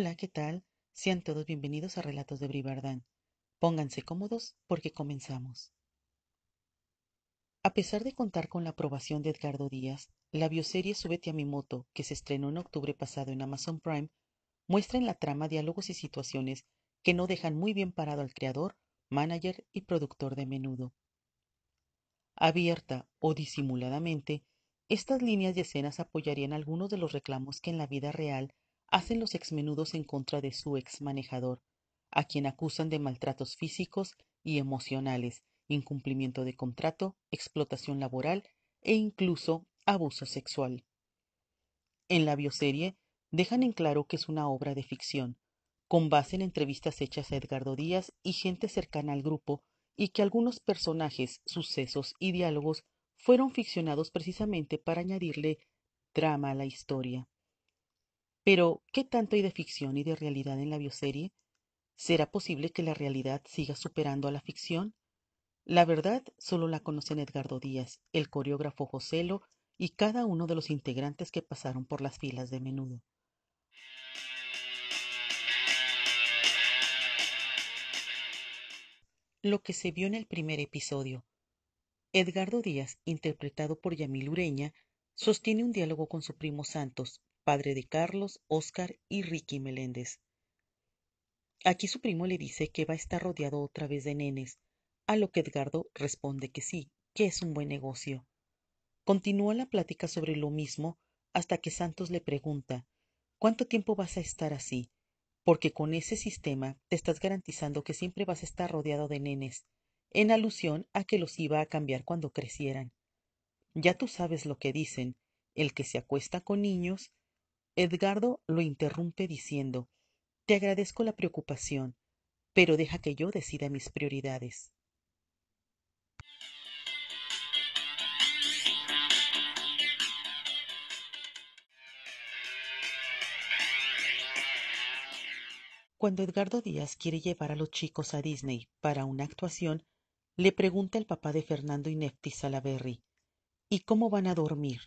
Hola, ¿qué tal? Sean todos bienvenidos a Relatos de Bribardán. Pónganse cómodos porque comenzamos. A pesar de contar con la aprobación de Edgardo Díaz, la bioserie Súbete a mi moto, que se estrenó en octubre pasado en Amazon Prime, muestra en la trama diálogos y situaciones que no dejan muy bien parado al creador, manager y productor de menudo. Abierta o disimuladamente, estas líneas y escenas apoyarían algunos de los reclamos que en la vida real hacen los exmenudos en contra de su exmanejador, a quien acusan de maltratos físicos y emocionales, incumplimiento de contrato, explotación laboral e incluso abuso sexual. En la bioserie dejan en claro que es una obra de ficción, con base en entrevistas hechas a Edgardo Díaz y gente cercana al grupo, y que algunos personajes, sucesos y diálogos fueron ficcionados precisamente para añadirle drama a la historia. Pero, ¿qué tanto hay de ficción y de realidad en la bioserie? ¿Será posible que la realidad siga superando a la ficción? La verdad solo la conocen Edgardo Díaz, el coreógrafo Joselo y cada uno de los integrantes que pasaron por las filas de menudo. Lo que se vio en el primer episodio. Edgardo Díaz, interpretado por Yamil Ureña, sostiene un diálogo con su primo Santos, padre de Carlos, Oscar y Ricky Meléndez. Aquí su primo le dice que va a estar rodeado otra vez de nenes, a lo que Edgardo responde que sí, que es un buen negocio. Continúa la plática sobre lo mismo hasta que Santos le pregunta, ¿cuánto tiempo vas a estar así? Porque con ese sistema te estás garantizando que siempre vas a estar rodeado de nenes, en alusión a que los iba a cambiar cuando crecieran. Ya tú sabes lo que dicen, el que se acuesta con niños Edgardo lo interrumpe diciendo, Te agradezco la preocupación, pero deja que yo decida mis prioridades. Cuando Edgardo Díaz quiere llevar a los chicos a Disney para una actuación, le pregunta el papá de Fernando y Neftis Salaberry, ¿y cómo van a dormir?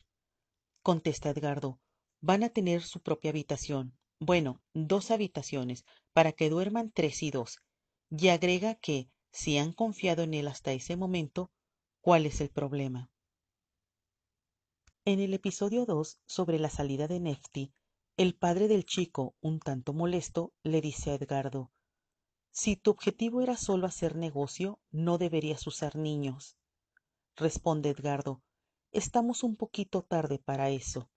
Contesta Edgardo, van a tener su propia habitación bueno dos habitaciones para que duerman tres y dos y agrega que si han confiado en él hasta ese momento cuál es el problema en el episodio sobre la salida de Nefti, el padre del chico, un tanto molesto, le dice a Edgardo, Si tu objetivo era solo hacer negocio, no deberías usar niños. Responde Edgardo, estamos un poquito tarde para eso.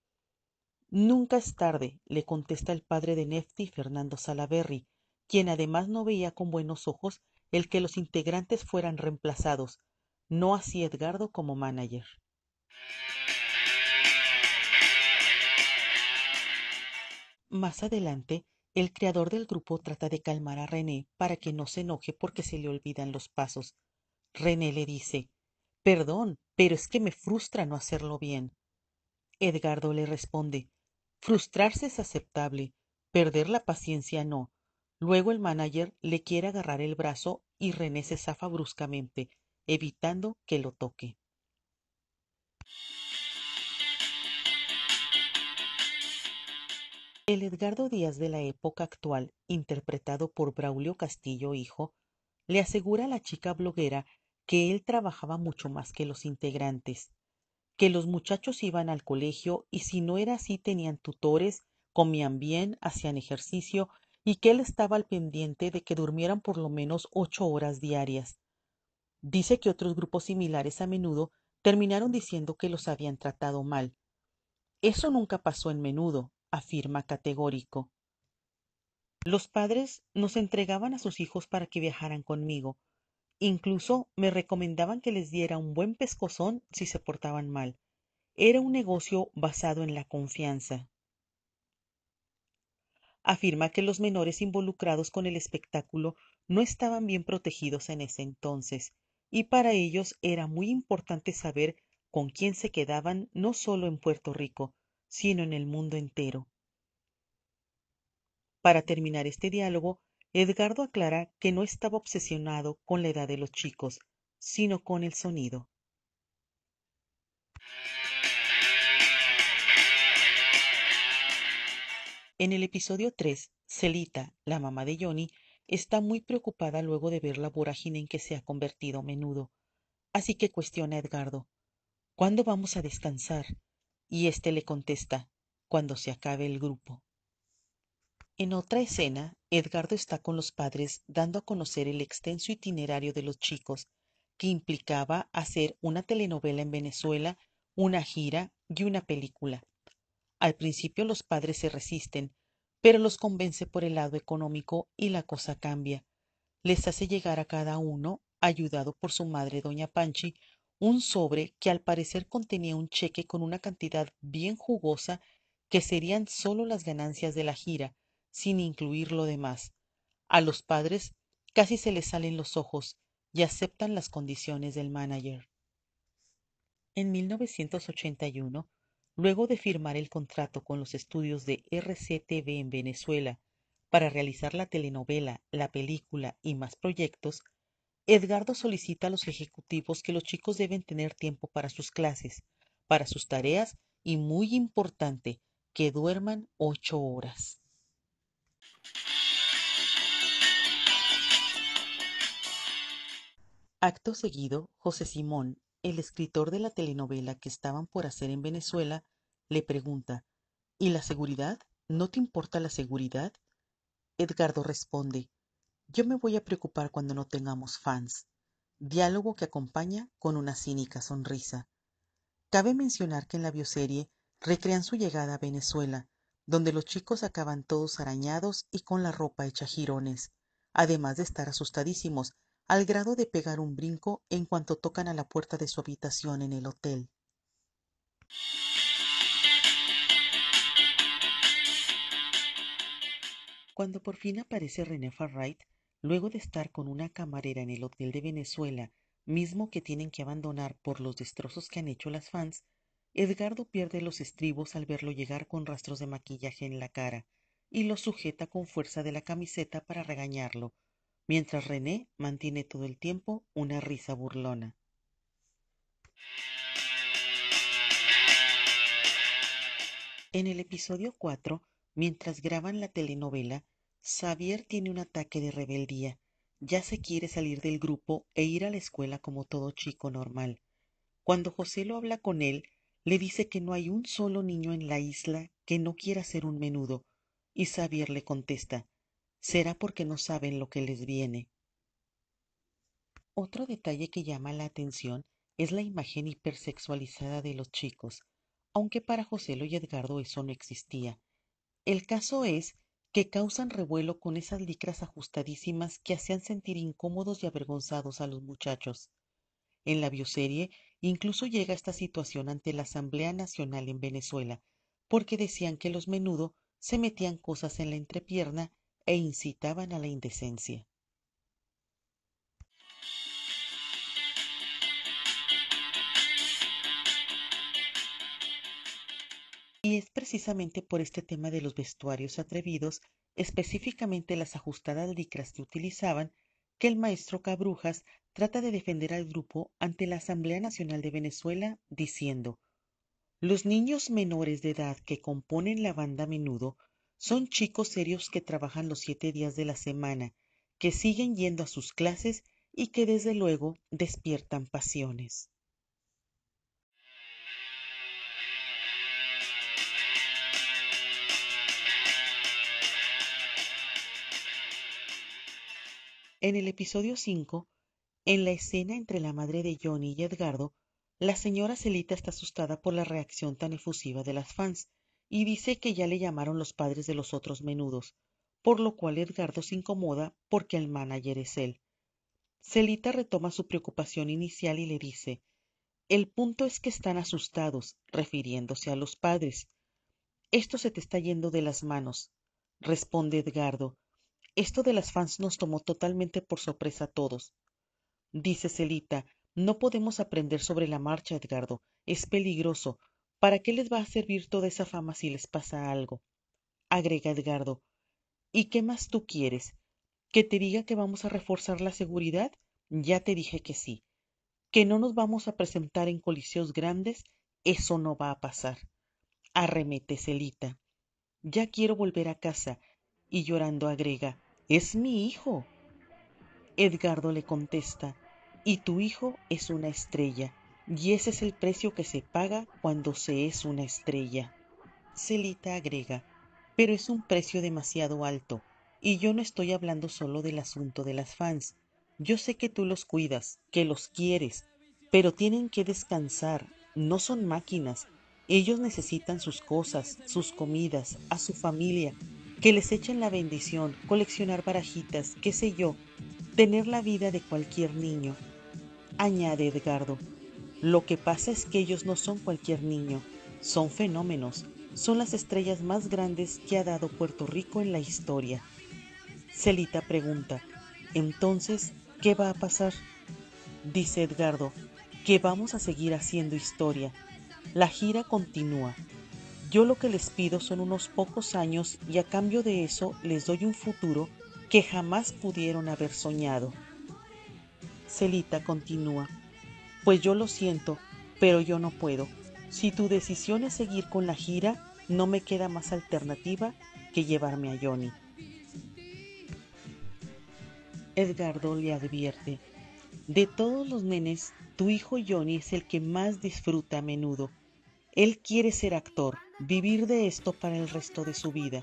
Nunca es tarde, le contesta el padre de Nefti, Fernando Salaverry, quien además no veía con buenos ojos el que los integrantes fueran reemplazados, no así Edgardo como manager. Más adelante, el creador del grupo trata de calmar a René para que no se enoje porque se le olvidan los pasos. René le dice, Perdón, pero es que me frustra no hacerlo bien. Edgardo le responde, frustrarse es aceptable, perder la paciencia no. Luego el manager le quiere agarrar el brazo y René se zafa bruscamente, evitando que lo toque. El Edgardo Díaz de la época actual, interpretado por Braulio Castillo Hijo, le asegura a la chica bloguera que él trabajaba mucho más que los integrantes, que los muchachos iban al colegio y si no era así tenían tutores, comían bien, hacían ejercicio y que él estaba al pendiente de que durmieran por lo menos ocho horas diarias. Dice que otros grupos similares a menudo terminaron diciendo que los habían tratado mal. Eso nunca pasó en menudo, afirma categórico. Los padres nos entregaban a sus hijos para que viajaran conmigo, Incluso me recomendaban que les diera un buen pescozón si se portaban mal. Era un negocio basado en la confianza. Afirma que los menores involucrados con el espectáculo no estaban bien protegidos en ese entonces, y para ellos era muy importante saber con quién se quedaban no solo en Puerto Rico, sino en el mundo entero. Para terminar este diálogo, Edgardo aclara que no estaba obsesionado con la edad de los chicos, sino con el sonido. En el episodio 3, Celita, la mamá de Johnny, está muy preocupada luego de ver la vorágine en que se ha convertido a menudo. Así que cuestiona a Edgardo, ¿cuándo vamos a descansar? Y éste le contesta, cuando se acabe el grupo. En otra escena, Edgardo está con los padres dando a conocer el extenso itinerario de los chicos, que implicaba hacer una telenovela en Venezuela, una gira y una película. Al principio los padres se resisten, pero los convence por el lado económico y la cosa cambia. Les hace llegar a cada uno, ayudado por su madre doña Panchi, un sobre que al parecer contenía un cheque con una cantidad bien jugosa que serían solo las ganancias de la gira, sin incluir lo demás. A los padres casi se les salen los ojos y aceptan las condiciones del manager. En 1981, luego de firmar el contrato con los estudios de RCTV en Venezuela para realizar la telenovela, la película y más proyectos, Edgardo solicita a los ejecutivos que los chicos deben tener tiempo para sus clases, para sus tareas y, muy importante, que duerman ocho horas. Acto seguido, José Simón, el escritor de la telenovela que estaban por hacer en Venezuela, le pregunta, ¿Y la seguridad? ¿No te importa la seguridad? Edgardo responde, yo me voy a preocupar cuando no tengamos fans. Diálogo que acompaña con una cínica sonrisa. Cabe mencionar que en la bioserie recrean su llegada a Venezuela, donde los chicos acaban todos arañados y con la ropa hecha jirones, además de estar asustadísimos al grado de pegar un brinco en cuanto tocan a la puerta de su habitación en el hotel. Cuando por fin aparece René Farright, luego de estar con una camarera en el hotel de Venezuela, mismo que tienen que abandonar por los destrozos que han hecho las fans, Edgardo pierde los estribos al verlo llegar con rastros de maquillaje en la cara y lo sujeta con fuerza de la camiseta para regañarlo, mientras René mantiene todo el tiempo una risa burlona. En el episodio 4, mientras graban la telenovela, Xavier tiene un ataque de rebeldía. Ya se quiere salir del grupo e ir a la escuela como todo chico normal. Cuando José lo habla con él, le dice que no hay un solo niño en la isla que no quiera ser un menudo, y Xavier le contesta será porque no saben lo que les viene. Otro detalle que llama la atención es la imagen hipersexualizada de los chicos, aunque para Joselo y Edgardo eso no existía. El caso es que causan revuelo con esas licras ajustadísimas que hacían sentir incómodos y avergonzados a los muchachos. En la bioserie incluso llega esta situación ante la Asamblea Nacional en Venezuela, porque decían que los menudo se metían cosas en la entrepierna e incitaban a la indecencia. Y es precisamente por este tema de los vestuarios atrevidos, específicamente las ajustadas licras que utilizaban, que el maestro Cabrujas trata de defender al grupo ante la Asamblea Nacional de Venezuela diciendo, los niños menores de edad que componen la banda a menudo son chicos serios que trabajan los siete días de la semana, que siguen yendo a sus clases y que desde luego despiertan pasiones. En el episodio 5, en la escena entre la madre de Johnny y Edgardo, la señora Celita está asustada por la reacción tan efusiva de las fans y dice que ya le llamaron los padres de los otros menudos, por lo cual Edgardo se incomoda porque el manager es él. Celita retoma su preocupación inicial y le dice, el punto es que están asustados, refiriéndose a los padres. Esto se te está yendo de las manos, responde Edgardo. Esto de las fans nos tomó totalmente por sorpresa a todos. Dice Celita, no podemos aprender sobre la marcha, Edgardo. Es peligroso. ¿Para qué les va a servir toda esa fama si les pasa algo? Agrega Edgardo. ¿Y qué más tú quieres? ¿Que te diga que vamos a reforzar la seguridad? Ya te dije que sí. ¿Que no nos vamos a presentar en coliseos grandes? Eso no va a pasar. Arremete Celita. Ya quiero volver a casa. Y llorando agrega, es mi hijo. Edgardo le contesta, y tu hijo es una estrella y ese es el precio que se paga cuando se es una estrella. Celita agrega, pero es un precio demasiado alto, y yo no estoy hablando solo del asunto de las fans. Yo sé que tú los cuidas, que los quieres, pero tienen que descansar, no son máquinas. Ellos necesitan sus cosas, sus comidas, a su familia, que les echen la bendición, coleccionar barajitas, qué sé yo, tener la vida de cualquier niño. Añade Edgardo, lo que pasa es que ellos no son cualquier niño, son fenómenos, son las estrellas más grandes que ha dado Puerto Rico en la historia. Celita pregunta, entonces, ¿qué va a pasar? Dice Edgardo, que vamos a seguir haciendo historia. La gira continúa. Yo lo que les pido son unos pocos años y a cambio de eso les doy un futuro que jamás pudieron haber soñado. Celita continúa. Pues yo lo siento, pero yo no puedo. Si tu decisión es seguir con la gira, no me queda más alternativa que llevarme a Johnny. Edgardo le advierte, de todos los nenes, tu hijo Johnny es el que más disfruta a menudo. Él quiere ser actor, vivir de esto para el resto de su vida.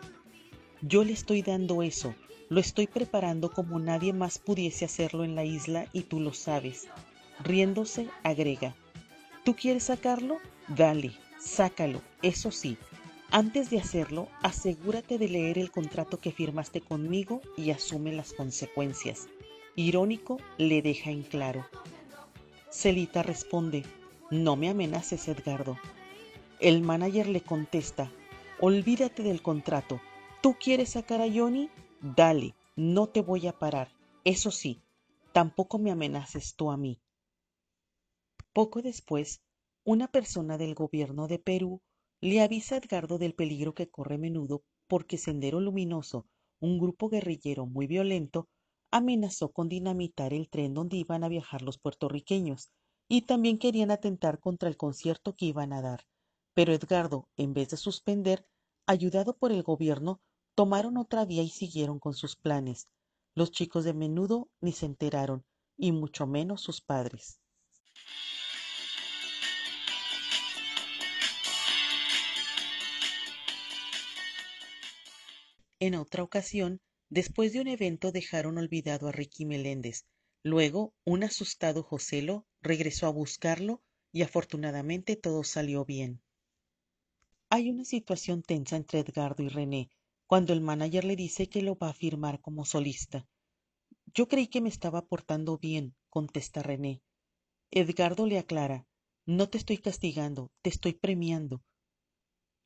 Yo le estoy dando eso, lo estoy preparando como nadie más pudiese hacerlo en la isla y tú lo sabes. Riéndose, agrega, ¿tú quieres sacarlo? Dale, sácalo, eso sí. Antes de hacerlo, asegúrate de leer el contrato que firmaste conmigo y asume las consecuencias. Irónico le deja en claro. Celita responde, no me amenaces, Edgardo. El manager le contesta, olvídate del contrato. ¿Tú quieres sacar a Johnny? Dale, no te voy a parar. Eso sí, tampoco me amenaces tú a mí. Poco después, una persona del gobierno de Perú le avisa a Edgardo del peligro que corre menudo porque Sendero Luminoso, un grupo guerrillero muy violento, amenazó con dinamitar el tren donde iban a viajar los puertorriqueños y también querían atentar contra el concierto que iban a dar. Pero Edgardo, en vez de suspender, ayudado por el gobierno, tomaron otra vía y siguieron con sus planes. Los chicos de menudo ni se enteraron, y mucho menos sus padres. en otra ocasión después de un evento dejaron olvidado a Ricky meléndez luego un asustado joselo regresó a buscarlo y afortunadamente todo salió bien hay una situación tensa entre edgardo y rené cuando el manager le dice que lo va a firmar como solista yo creí que me estaba portando bien contesta rené edgardo le aclara no te estoy castigando te estoy premiando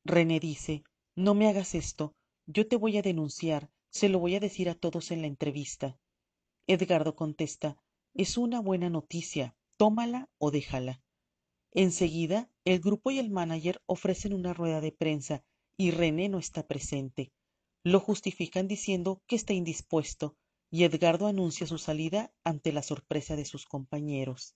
rené dice no me hagas esto yo te voy a denunciar se lo voy a decir a todos en la entrevista edgardo contesta es una buena noticia tómala o déjala enseguida el grupo y el manager ofrecen una rueda de prensa y rené no está presente lo justifican diciendo que está indispuesto y edgardo anuncia su salida ante la sorpresa de sus compañeros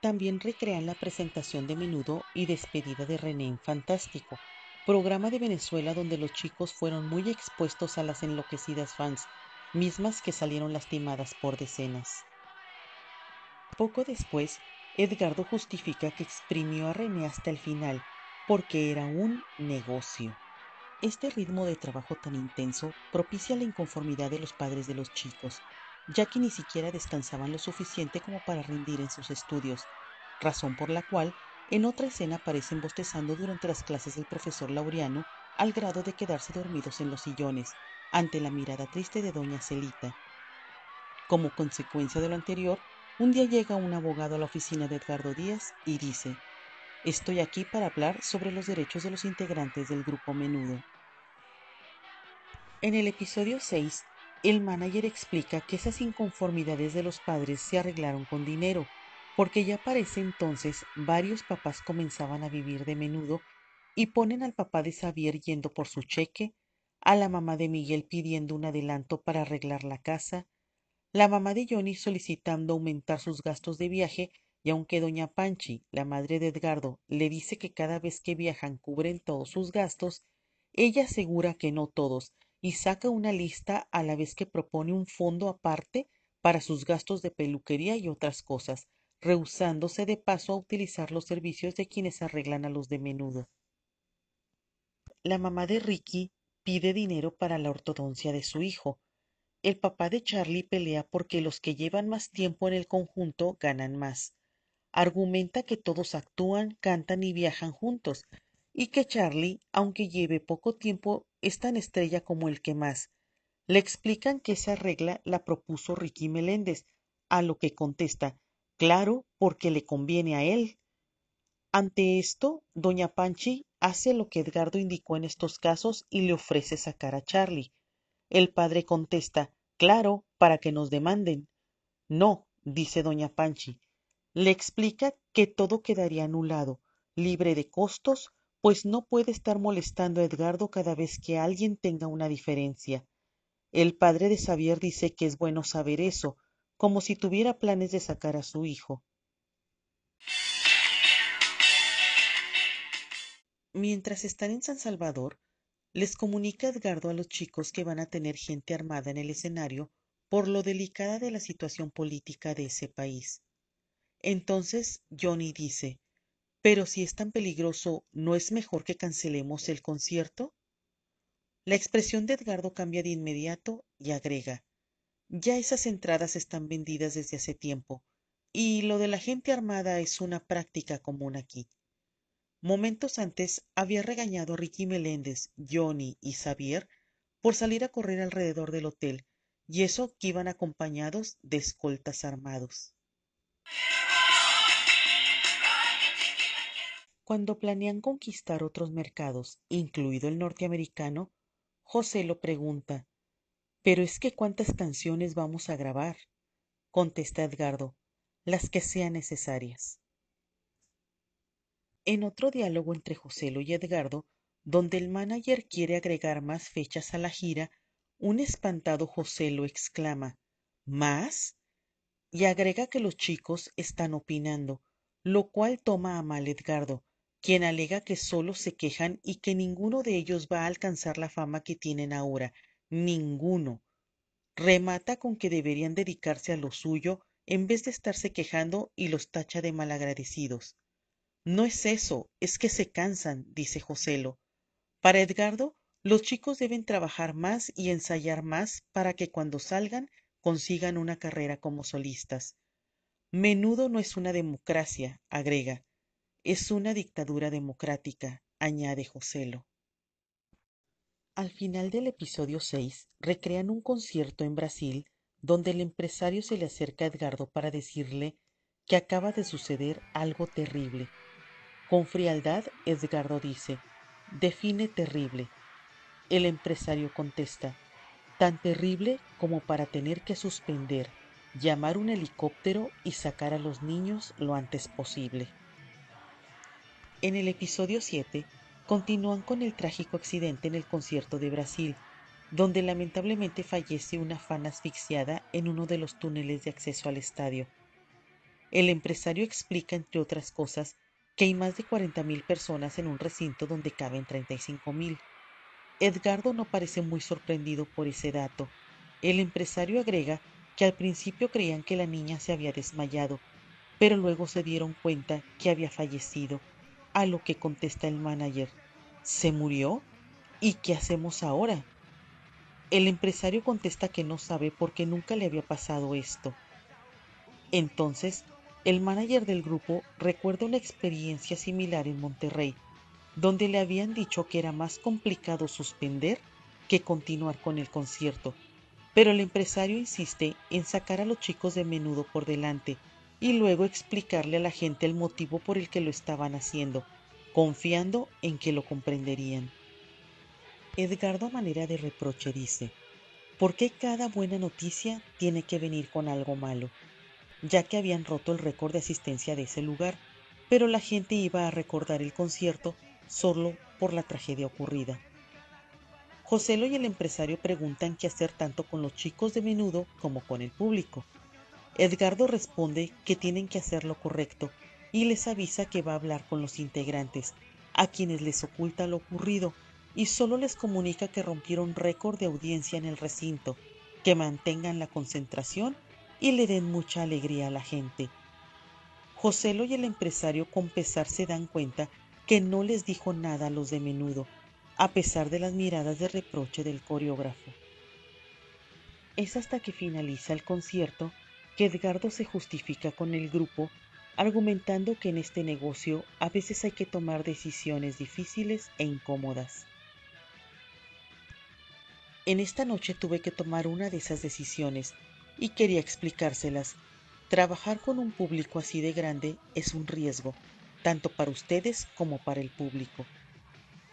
También recrean la presentación de menudo y despedida de René en Fantástico, programa de Venezuela donde los chicos fueron muy expuestos a las enloquecidas fans, mismas que salieron lastimadas por decenas. Poco después, Edgardo justifica que exprimió a René hasta el final, porque era un negocio. Este ritmo de trabajo tan intenso propicia la inconformidad de los padres de los chicos, ya que ni siquiera descansaban lo suficiente como para rendir en sus estudios, razón por la cual en otra escena aparecen bostezando durante las clases del profesor Laureano al grado de quedarse dormidos en los sillones, ante la mirada triste de doña Celita. Como consecuencia de lo anterior, un día llega un abogado a la oficina de Edgardo Díaz y dice, Estoy aquí para hablar sobre los derechos de los integrantes del grupo Menudo. En el episodio 6 el manager explica que esas inconformidades de los padres se arreglaron con dinero, porque ya para ese entonces varios papás comenzaban a vivir de menudo y ponen al papá de Xavier yendo por su cheque, a la mamá de Miguel pidiendo un adelanto para arreglar la casa, la mamá de Johnny solicitando aumentar sus gastos de viaje y aunque doña Panchi, la madre de Edgardo, le dice que cada vez que viajan cubren todos sus gastos, ella asegura que no todos, y saca una lista a la vez que propone un fondo aparte para sus gastos de peluquería y otras cosas, rehusándose de paso a utilizar los servicios de quienes arreglan a los de menudo. La mamá de Ricky pide dinero para la ortodoncia de su hijo. El papá de Charlie pelea porque los que llevan más tiempo en el conjunto ganan más. Argumenta que todos actúan, cantan y viajan juntos, y que Charlie, aunque lleve poco tiempo es tan estrella como el que más. Le explican que esa regla la propuso Ricky Meléndez, a lo que contesta, claro, porque le conviene a él. Ante esto, doña Panchi hace lo que Edgardo indicó en estos casos y le ofrece sacar a Charlie. El padre contesta, claro, para que nos demanden. No, dice doña Panchi. Le explica que todo quedaría anulado, libre de costos, pues no puede estar molestando a Edgardo cada vez que alguien tenga una diferencia. El padre de Xavier dice que es bueno saber eso, como si tuviera planes de sacar a su hijo. Mientras están en San Salvador, les comunica Edgardo a los chicos que van a tener gente armada en el escenario por lo delicada de la situación política de ese país. Entonces Johnny dice, pero si es tan peligroso, ¿no es mejor que cancelemos el concierto? La expresión de Edgardo cambia de inmediato y agrega, ya esas entradas están vendidas desde hace tiempo, y lo de la gente armada es una práctica común aquí. Momentos antes había regañado a Ricky Meléndez, Johnny y Xavier por salir a correr alrededor del hotel, y eso que iban acompañados de escoltas armados. Cuando planean conquistar otros mercados, incluido el norteamericano, José lo pregunta, ¿pero es que cuántas canciones vamos a grabar? Contesta Edgardo, las que sean necesarias. En otro diálogo entre Joselo y Edgardo, donde el manager quiere agregar más fechas a la gira, un espantado José lo exclama, ¿Más? y agrega que los chicos están opinando, lo cual toma a mal Edgardo, quien alega que solo se quejan y que ninguno de ellos va a alcanzar la fama que tienen ahora, ninguno. Remata con que deberían dedicarse a lo suyo en vez de estarse quejando y los tacha de malagradecidos. No es eso, es que se cansan, dice Joselo. Para Edgardo, los chicos deben trabajar más y ensayar más para que cuando salgan consigan una carrera como solistas. Menudo no es una democracia, agrega. Es una dictadura democrática, añade Joselo. Al final del episodio 6, recrean un concierto en Brasil donde el empresario se le acerca a Edgardo para decirle que acaba de suceder algo terrible. Con frialdad, Edgardo dice, define terrible. El empresario contesta, tan terrible como para tener que suspender, llamar un helicóptero y sacar a los niños lo antes posible. En el episodio 7, continúan con el trágico accidente en el concierto de Brasil, donde lamentablemente fallece una fan asfixiada en uno de los túneles de acceso al estadio. El empresario explica, entre otras cosas, que hay más de 40.000 personas en un recinto donde caben 35.000. Edgardo no parece muy sorprendido por ese dato. El empresario agrega que al principio creían que la niña se había desmayado, pero luego se dieron cuenta que había fallecido a lo que contesta el manager, ¿se murió? ¿Y qué hacemos ahora? El empresario contesta que no sabe porque nunca le había pasado esto. Entonces, el manager del grupo recuerda una experiencia similar en Monterrey, donde le habían dicho que era más complicado suspender que continuar con el concierto, pero el empresario insiste en sacar a los chicos de menudo por delante y luego explicarle a la gente el motivo por el que lo estaban haciendo, confiando en que lo comprenderían. Edgardo a manera de reproche dice, ¿por qué cada buena noticia tiene que venir con algo malo? Ya que habían roto el récord de asistencia de ese lugar, pero la gente iba a recordar el concierto solo por la tragedia ocurrida. Joselo y el empresario preguntan qué hacer tanto con los chicos de menudo como con el público. Edgardo responde que tienen que hacer lo correcto y les avisa que va a hablar con los integrantes, a quienes les oculta lo ocurrido y solo les comunica que rompieron récord de audiencia en el recinto, que mantengan la concentración y le den mucha alegría a la gente. Joselo y el empresario con pesar se dan cuenta que no les dijo nada a los de menudo, a pesar de las miradas de reproche del coreógrafo. Es hasta que finaliza el concierto que Edgardo se justifica con el grupo argumentando que en este negocio a veces hay que tomar decisiones difíciles e incómodas. En esta noche tuve que tomar una de esas decisiones y quería explicárselas. Trabajar con un público así de grande es un riesgo, tanto para ustedes como para el público.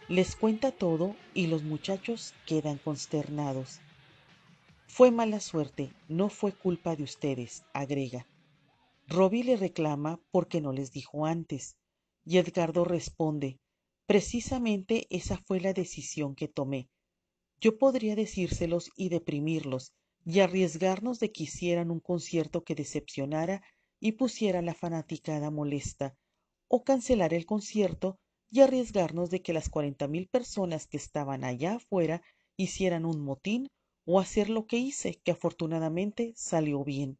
Les cuenta todo y los muchachos quedan consternados. Fue mala suerte, no fue culpa de ustedes, agrega. Robbie le reclama porque no les dijo antes, y Edgardo responde, precisamente esa fue la decisión que tomé. Yo podría decírselos y deprimirlos, y arriesgarnos de que hicieran un concierto que decepcionara y pusiera a la fanaticada molesta, o cancelar el concierto y arriesgarnos de que las cuarenta mil personas que estaban allá afuera hicieran un motín o hacer lo que hice, que afortunadamente salió bien.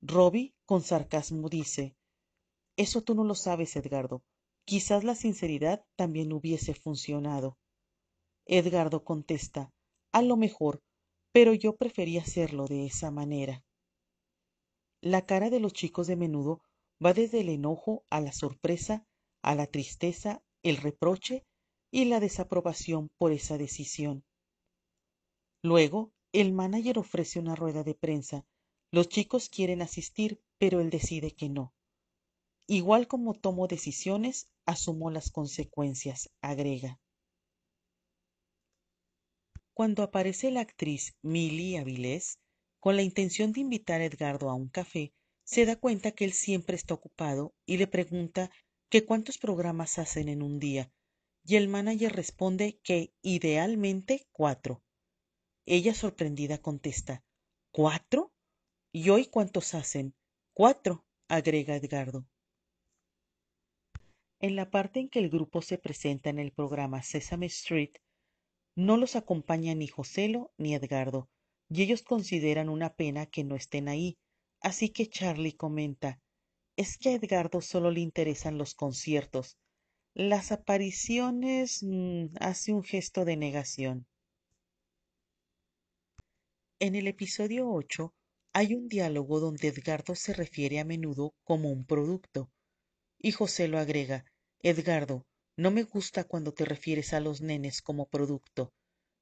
Robbie con sarcasmo dice, Eso tú no lo sabes, Edgardo. Quizás la sinceridad también hubiese funcionado. Edgardo contesta, A lo mejor, pero yo preferí hacerlo de esa manera. La cara de los chicos de menudo va desde el enojo a la sorpresa, a la tristeza, el reproche y la desaprobación por esa decisión. Luego, el manager ofrece una rueda de prensa. Los chicos quieren asistir, pero él decide que no. Igual como tomó decisiones, asumo las consecuencias, agrega. Cuando aparece la actriz Milly Avilés, con la intención de invitar a Edgardo a un café, se da cuenta que él siempre está ocupado y le pregunta que cuántos programas hacen en un día, y el manager responde que idealmente cuatro. Ella sorprendida contesta, ¿cuatro? ¿Y hoy cuántos hacen? Cuatro, agrega Edgardo. En la parte en que el grupo se presenta en el programa Sesame Street, no los acompaña ni Joselo ni Edgardo, y ellos consideran una pena que no estén ahí, así que Charlie comenta, es que a Edgardo solo le interesan los conciertos. Las apariciones mm, hace un gesto de negación. En el episodio 8 hay un diálogo donde Edgardo se refiere a menudo como un producto y José lo agrega, Edgardo, no me gusta cuando te refieres a los nenes como producto,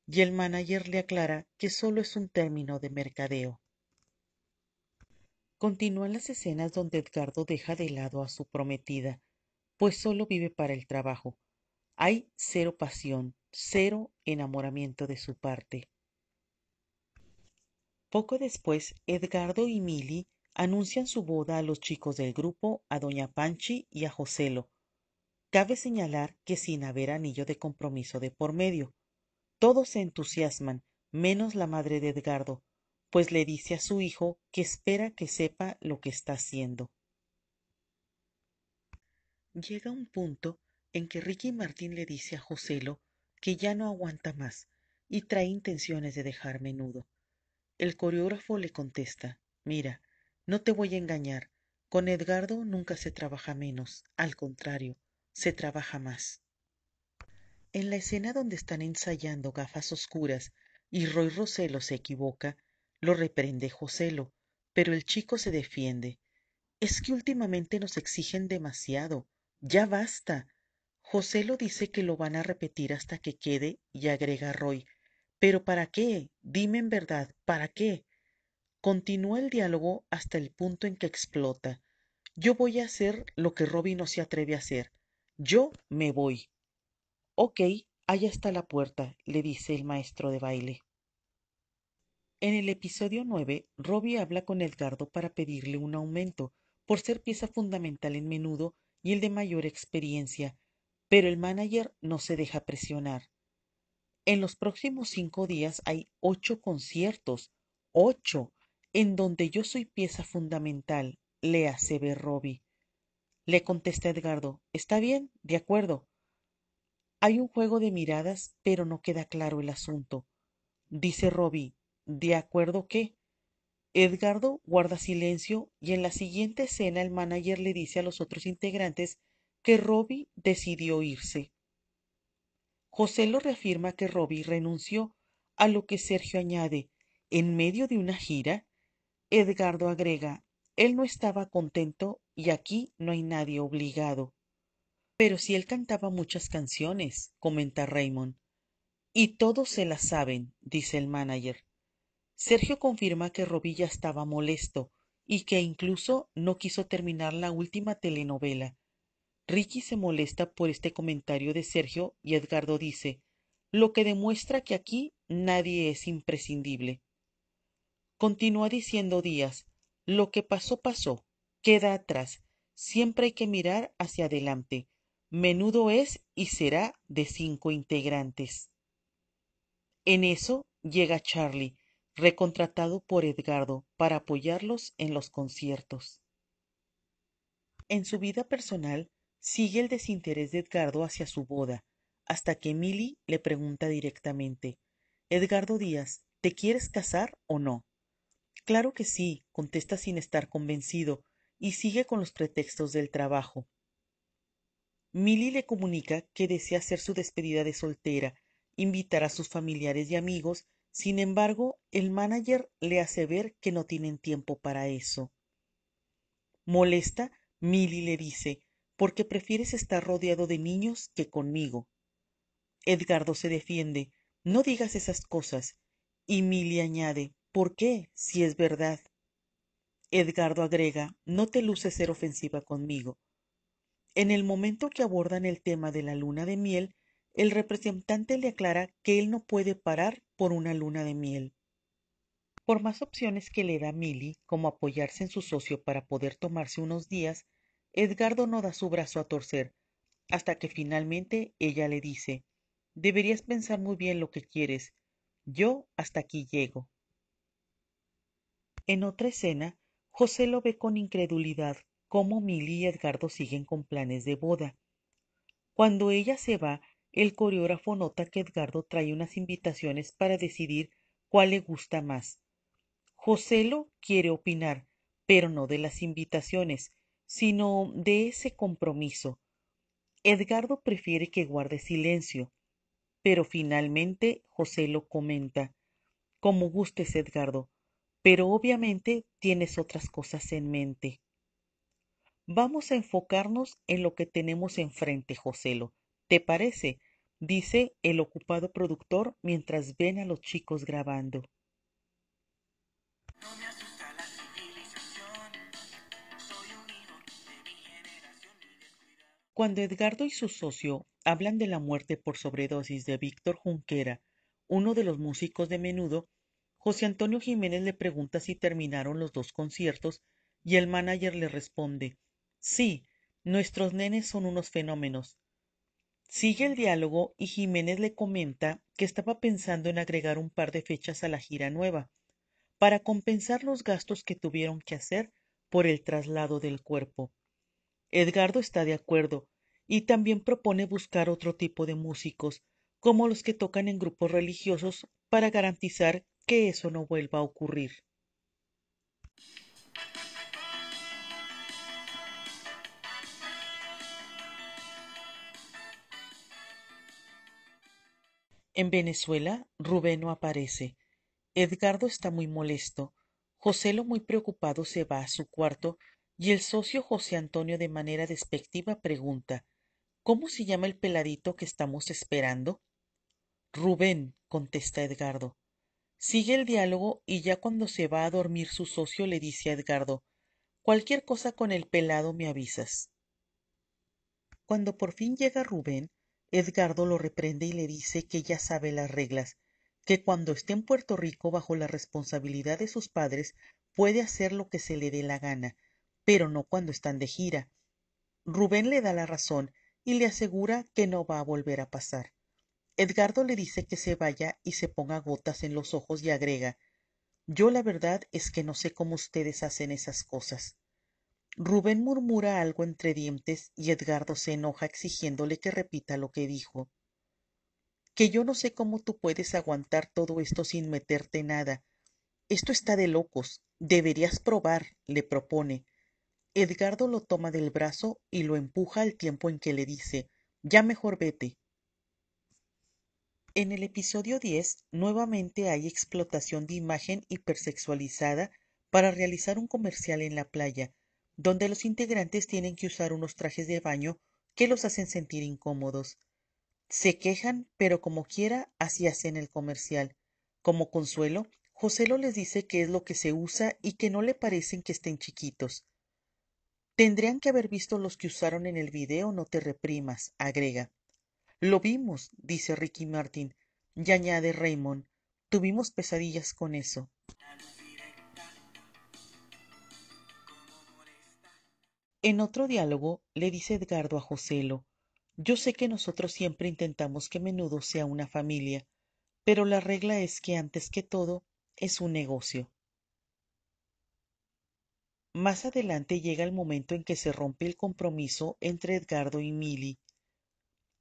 y el manager le aclara que solo es un término de mercadeo. Continúan las escenas donde Edgardo deja de lado a su prometida, pues solo vive para el trabajo. Hay cero pasión, cero enamoramiento de su parte. Poco después, Edgardo y Milly anuncian su boda a los chicos del grupo, a Doña Panchi y a Joselo. Cabe señalar que sin haber anillo de compromiso de por medio. Todos se entusiasman, menos la madre de Edgardo, pues le dice a su hijo que espera que sepa lo que está haciendo. Llega un punto en que Ricky Martín le dice a Joselo que ya no aguanta más y trae intenciones de dejar menudo. El coreógrafo le contesta, mira, no te voy a engañar, con Edgardo nunca se trabaja menos, al contrario, se trabaja más. En la escena donde están ensayando gafas oscuras y Roy Roselo se equivoca, lo reprende Joselo, pero el chico se defiende. Es que últimamente nos exigen demasiado, ya basta. Joselo dice que lo van a repetir hasta que quede y agrega Roy, pero ¿para qué? Dime en verdad, ¿para qué? Continúa el diálogo hasta el punto en que explota. Yo voy a hacer lo que Robbie no se atreve a hacer. Yo me voy. Ok, allá está la puerta, le dice el maestro de baile. En el episodio 9, Robbie habla con Edgardo para pedirle un aumento, por ser pieza fundamental en menudo y el de mayor experiencia, pero el manager no se deja presionar. En los próximos cinco días hay ocho conciertos, ocho, en donde yo soy pieza fundamental, le hace Robbie. Le contesta Edgardo, está bien, de acuerdo. Hay un juego de miradas, pero no queda claro el asunto. Dice Robbie, ¿de acuerdo qué? Edgardo guarda silencio y en la siguiente escena el manager le dice a los otros integrantes que Robbie decidió irse. José lo reafirma que Robbie renunció, a lo que Sergio añade, en medio de una gira, Edgardo agrega, él no estaba contento y aquí no hay nadie obligado. Pero si él cantaba muchas canciones, comenta Raymond. Y todos se las saben, dice el manager. Sergio confirma que Robilla estaba molesto y que incluso no quiso terminar la última telenovela, Ricky se molesta por este comentario de Sergio y Edgardo dice, lo que demuestra que aquí nadie es imprescindible. Continúa diciendo Díaz, lo que pasó pasó, queda atrás, siempre hay que mirar hacia adelante. Menudo es y será de cinco integrantes. En eso llega Charlie, recontratado por Edgardo para apoyarlos en los conciertos. En su vida personal, sigue el desinterés de edgardo hacia su boda hasta que Milly le pregunta directamente edgardo díaz te quieres casar o no claro que sí contesta sin estar convencido y sigue con los pretextos del trabajo Milly le comunica que desea hacer su despedida de soltera, invitar a sus familiares y amigos, sin embargo, el manager le hace ver que no tienen tiempo para eso. Molesta, Milly le dice, porque prefieres estar rodeado de niños que conmigo. Edgardo se defiende, no digas esas cosas, y Milly añade, ¿por qué, si es verdad? Edgardo agrega, no te luces ser ofensiva conmigo. En el momento que abordan el tema de la luna de miel, el representante le aclara que él no puede parar por una luna de miel. Por más opciones que le da Milly, como apoyarse en su socio para poder tomarse unos días, Edgardo no da su brazo a torcer, hasta que finalmente ella le dice, deberías pensar muy bien lo que quieres, yo hasta aquí llego. En otra escena, José lo ve con incredulidad cómo Milly y Edgardo siguen con planes de boda. Cuando ella se va, el coreógrafo nota que Edgardo trae unas invitaciones para decidir cuál le gusta más. José lo quiere opinar, pero no de las invitaciones, sino de ese compromiso. Edgardo prefiere que guarde silencio, pero finalmente José lo comenta. Como gustes, Edgardo, pero obviamente tienes otras cosas en mente. Vamos a enfocarnos en lo que tenemos enfrente, Joselo. ¿Te parece? dice el ocupado productor mientras ven a los chicos grabando. Cuando Edgardo y su socio hablan de la muerte por sobredosis de Víctor Junquera, uno de los músicos de menudo, José Antonio Jiménez le pregunta si terminaron los dos conciertos y el manager le responde, sí, nuestros nenes son unos fenómenos. Sigue el diálogo y Jiménez le comenta que estaba pensando en agregar un par de fechas a la gira nueva, para compensar los gastos que tuvieron que hacer por el traslado del cuerpo. Edgardo está de acuerdo y también propone buscar otro tipo de músicos, como los que tocan en grupos religiosos, para garantizar que eso no vuelva a ocurrir. En Venezuela, Rubén no aparece. Edgardo está muy molesto. José lo muy preocupado se va a su cuarto y el socio José Antonio de manera despectiva pregunta, ¿Cómo se llama el peladito que estamos esperando? Rubén, contesta Edgardo. Sigue el diálogo y ya cuando se va a dormir su socio le dice a Edgardo, Cualquier cosa con el pelado me avisas. Cuando por fin llega Rubén, Edgardo lo reprende y le dice que ya sabe las reglas, que cuando esté en Puerto Rico bajo la responsabilidad de sus padres puede hacer lo que se le dé la gana, pero no cuando están de gira. Rubén le da la razón y le asegura que no va a volver a pasar. Edgardo le dice que se vaya y se ponga gotas en los ojos y agrega Yo la verdad es que no sé cómo ustedes hacen esas cosas. Rubén murmura algo entre dientes y Edgardo se enoja exigiéndole que repita lo que dijo. Que yo no sé cómo tú puedes aguantar todo esto sin meterte nada. Esto está de locos. Deberías probar, le propone. Edgardo lo toma del brazo y lo empuja al tiempo en que le dice, ya mejor vete. En el episodio 10, nuevamente hay explotación de imagen hipersexualizada para realizar un comercial en la playa, donde los integrantes tienen que usar unos trajes de baño que los hacen sentir incómodos. Se quejan, pero como quiera, así hacen el comercial. Como consuelo, José lo les dice que es lo que se usa y que no le parecen que estén chiquitos. Tendrían que haber visto los que usaron en el video No te reprimas, agrega. Lo vimos, dice Ricky Martin, y añade Raymond, tuvimos pesadillas con eso. En otro diálogo le dice Edgardo a Joselo, yo sé que nosotros siempre intentamos que menudo sea una familia, pero la regla es que antes que todo es un negocio. Más adelante llega el momento en que se rompe el compromiso entre Edgardo y Mili.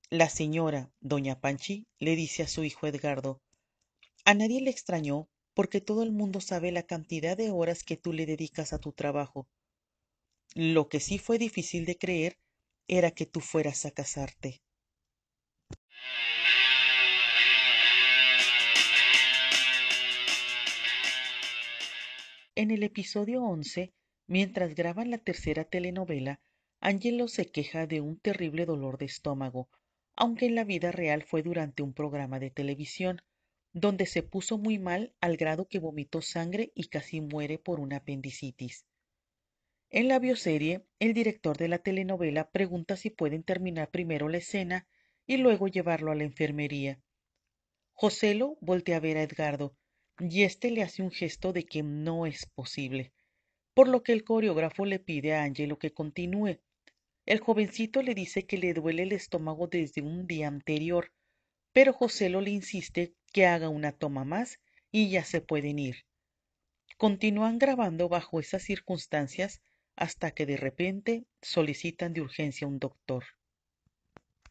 La señora, doña Panchi, le dice a su hijo Edgardo, a nadie le extrañó porque todo el mundo sabe la cantidad de horas que tú le dedicas a tu trabajo. Lo que sí fue difícil de creer era que tú fueras a casarte. En el episodio 11 Mientras graban la tercera telenovela, Angelo se queja de un terrible dolor de estómago, aunque en la vida real fue durante un programa de televisión, donde se puso muy mal al grado que vomitó sangre y casi muere por una apendicitis. En la bioserie, el director de la telenovela pregunta si pueden terminar primero la escena y luego llevarlo a la enfermería. Joselo voltea a ver a Edgardo, y éste le hace un gesto de que no es posible por lo que el coreógrafo le pide a Angelo que continúe. El jovencito le dice que le duele el estómago desde un día anterior, pero Joselo le insiste que haga una toma más y ya se pueden ir. Continúan grabando bajo esas circunstancias hasta que de repente solicitan de urgencia un doctor.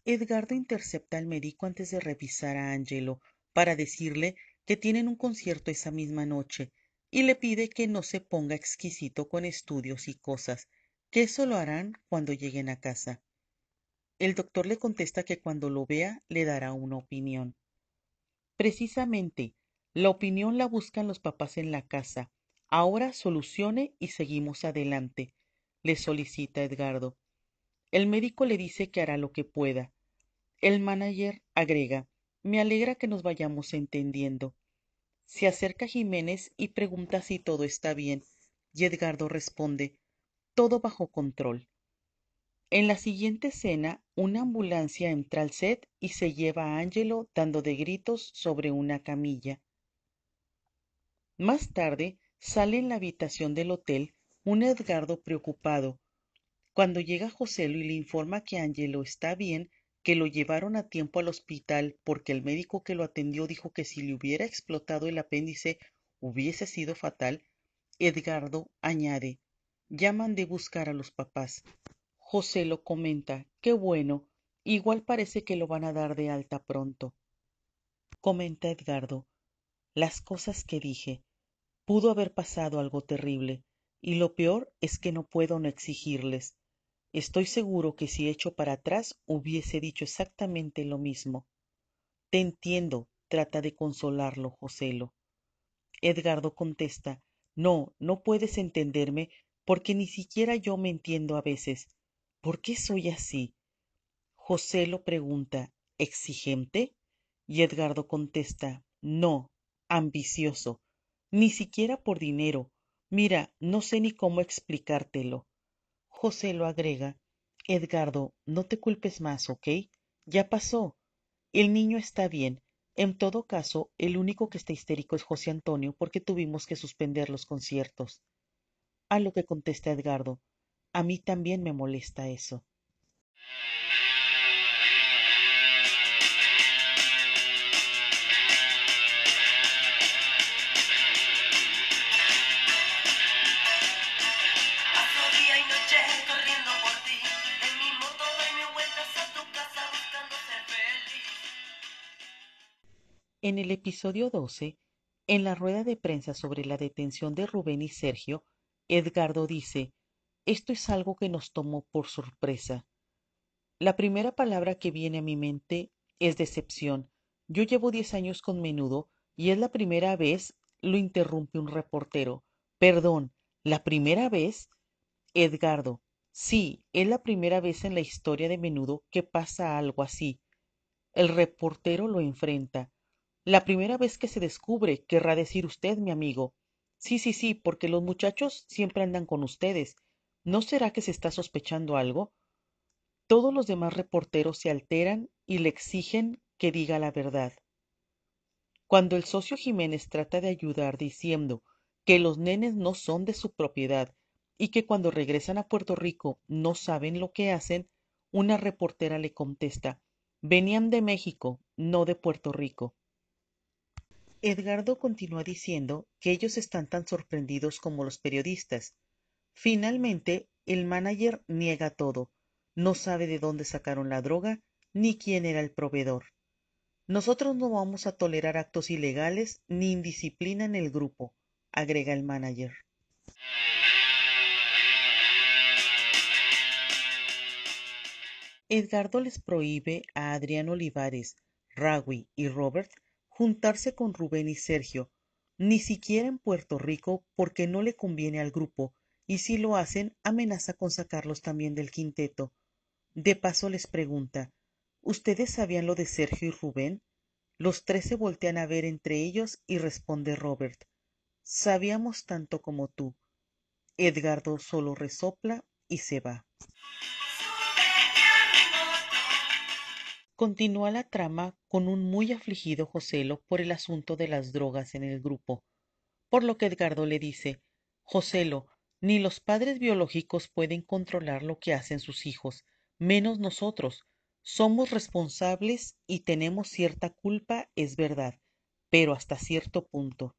Edgardo intercepta al médico antes de revisar a Angelo para decirle que tienen un concierto esa misma noche y le pide que no se ponga exquisito con estudios y cosas, que eso lo harán cuando lleguen a casa. El doctor le contesta que cuando lo vea le dará una opinión. Precisamente, la opinión la buscan los papás en la casa. Ahora solucione y seguimos adelante, le solicita Edgardo. El médico le dice que hará lo que pueda. El manager agrega, me alegra que nos vayamos entendiendo. Se acerca Jiménez y pregunta si todo está bien, y Edgardo responde, todo bajo control. En la siguiente escena, una ambulancia entra al set y se lleva a Angelo dando de gritos sobre una camilla. Más tarde, sale en la habitación del hotel un Edgardo preocupado. Cuando llega Joselo y le informa que Ángelo está bien, que lo llevaron a tiempo al hospital porque el médico que lo atendió dijo que si le hubiera explotado el apéndice hubiese sido fatal, Edgardo añade, llaman de buscar a los papás. José lo comenta, qué bueno, igual parece que lo van a dar de alta pronto. Comenta Edgardo, las cosas que dije. Pudo haber pasado algo terrible, y lo peor es que no puedo no exigirles. Estoy seguro que si echo para atrás hubiese dicho exactamente lo mismo. Te entiendo, trata de consolarlo, Joselo. Edgardo contesta, no, no puedes entenderme porque ni siquiera yo me entiendo a veces. ¿Por qué soy así? Joselo pregunta, ¿exigente? Y Edgardo contesta, no, ambicioso, ni siquiera por dinero. Mira, no sé ni cómo explicártelo. José lo agrega. Edgardo, no te culpes más, ¿ok? Ya pasó. El niño está bien. En todo caso, el único que está histérico es José Antonio porque tuvimos que suspender los conciertos. A lo que contesta Edgardo, a mí también me molesta eso. En el episodio 12, en la rueda de prensa sobre la detención de Rubén y Sergio, Edgardo dice, esto es algo que nos tomó por sorpresa. La primera palabra que viene a mi mente es decepción. Yo llevo diez años con menudo y es la primera vez, lo interrumpe un reportero. Perdón, la primera vez. Edgardo, sí, es la primera vez en la historia de menudo que pasa algo así. El reportero lo enfrenta la primera vez que se descubre, querrá decir usted, mi amigo. Sí, sí, sí, porque los muchachos siempre andan con ustedes. ¿No será que se está sospechando algo? Todos los demás reporteros se alteran y le exigen que diga la verdad. Cuando el socio Jiménez trata de ayudar diciendo que los nenes no son de su propiedad y que cuando regresan a Puerto Rico no saben lo que hacen, una reportera le contesta, venían de México, no de Puerto Rico. Edgardo continúa diciendo que ellos están tan sorprendidos como los periodistas. Finalmente, el manager niega todo. No sabe de dónde sacaron la droga ni quién era el proveedor. Nosotros no vamos a tolerar actos ilegales ni indisciplina en el grupo, agrega el manager. Edgardo les prohíbe a Adrián Olivares, Ragui y Robert juntarse con Rubén y Sergio, ni siquiera en Puerto Rico porque no le conviene al grupo y si lo hacen amenaza con sacarlos también del quinteto. De paso les pregunta, ¿ustedes sabían lo de Sergio y Rubén? Los tres se voltean a ver entre ellos y responde Robert, sabíamos tanto como tú. Edgardo solo resopla y se va. Continúa la trama con un muy afligido Joselo por el asunto de las drogas en el grupo, por lo que Edgardo le dice, Joselo, ni los padres biológicos pueden controlar lo que hacen sus hijos, menos nosotros. Somos responsables y tenemos cierta culpa, es verdad, pero hasta cierto punto.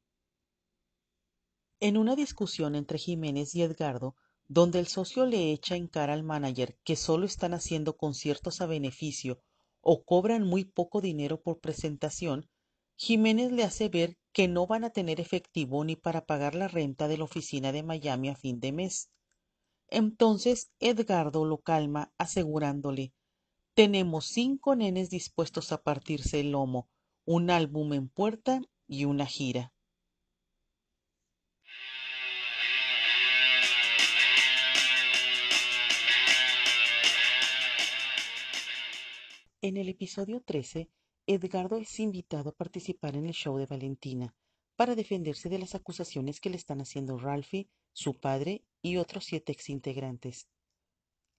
En una discusión entre Jiménez y Edgardo, donde el socio le echa en cara al manager que solo están haciendo conciertos a beneficio o cobran muy poco dinero por presentación, Jiménez le hace ver que no van a tener efectivo ni para pagar la renta de la oficina de Miami a fin de mes. Entonces Edgardo lo calma asegurándole Tenemos cinco nenes dispuestos a partirse el lomo, un álbum en puerta y una gira. En el episodio 13, Edgardo es invitado a participar en el show de Valentina para defenderse de las acusaciones que le están haciendo Ralphie, su padre y otros siete exintegrantes.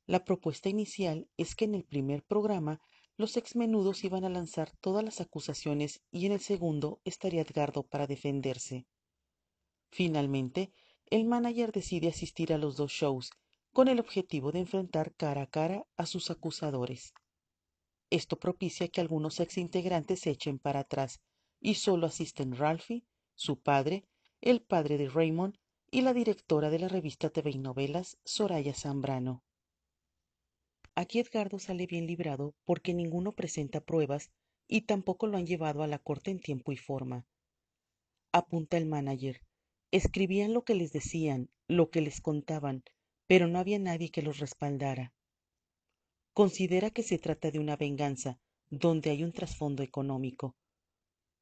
La propuesta inicial es que en el primer programa los exmenudos iban a lanzar todas las acusaciones y en el segundo estaría Edgardo para defenderse. Finalmente, el manager decide asistir a los dos shows con el objetivo de enfrentar cara a cara a sus acusadores. Esto propicia que algunos exintegrantes se echen para atrás y solo asisten Ralphie, su padre, el padre de Raymond y la directora de la revista TV y Novelas, Soraya Zambrano. Aquí Edgardo sale bien librado porque ninguno presenta pruebas y tampoco lo han llevado a la corte en tiempo y forma. Apunta el manager. Escribían lo que les decían, lo que les contaban, pero no había nadie que los respaldara considera que se trata de una venganza donde hay un trasfondo económico.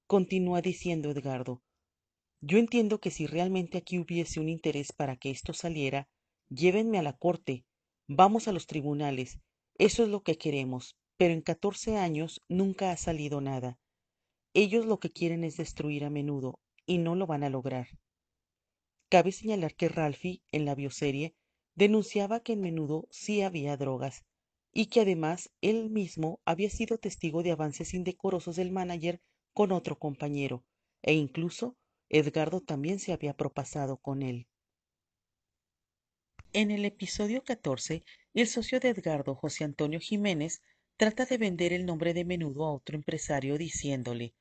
Continúa diciendo Edgardo, yo entiendo que si realmente aquí hubiese un interés para que esto saliera, llévenme a la corte, vamos a los tribunales, eso es lo que queremos, pero en catorce años nunca ha salido nada. Ellos lo que quieren es destruir a menudo, y no lo van a lograr. Cabe señalar que Ralphie, en la bioserie, denunciaba que en menudo sí había drogas, y que además él mismo había sido testigo de avances indecorosos del manager con otro compañero, e incluso Edgardo también se había propasado con él. En el episodio 14, el socio de Edgardo, José Antonio Jiménez, trata de vender el nombre de menudo a otro empresario diciéndole,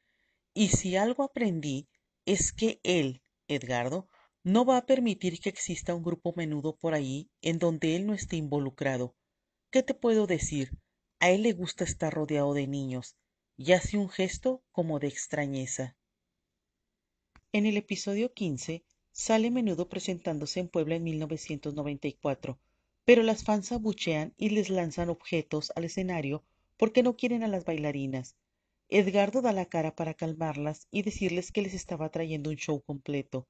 y si algo aprendí es que él, Edgardo, no va a permitir que exista un grupo menudo por ahí en donde él no esté involucrado, qué te puedo decir a él le gusta estar rodeado de niños y hace un gesto como de extrañeza en el episodio sale menudo presentándose en puebla en 1994, pero las fans abuchean y les lanzan objetos al escenario porque no quieren a las bailarinas edgardo da la cara para calmarlas y decirles que les estaba trayendo un show completo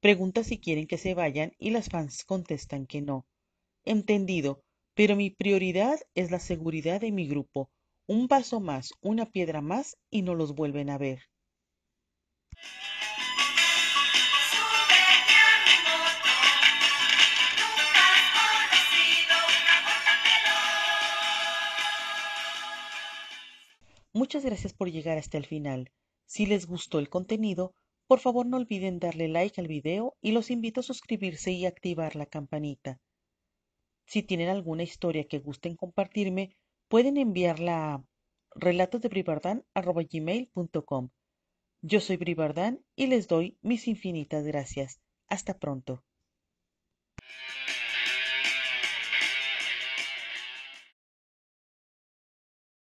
pregunta si quieren que se vayan y las fans contestan que no entendido pero mi prioridad es la seguridad de mi grupo. Un paso más, una piedra más y no los vuelven a ver. Muchas gracias por llegar hasta el final. Si les gustó el contenido, por favor no olviden darle like al video y los invito a suscribirse y activar la campanita. Si tienen alguna historia que gusten compartirme, pueden enviarla a com. Yo soy Bribardán y les doy mis infinitas gracias. Hasta pronto.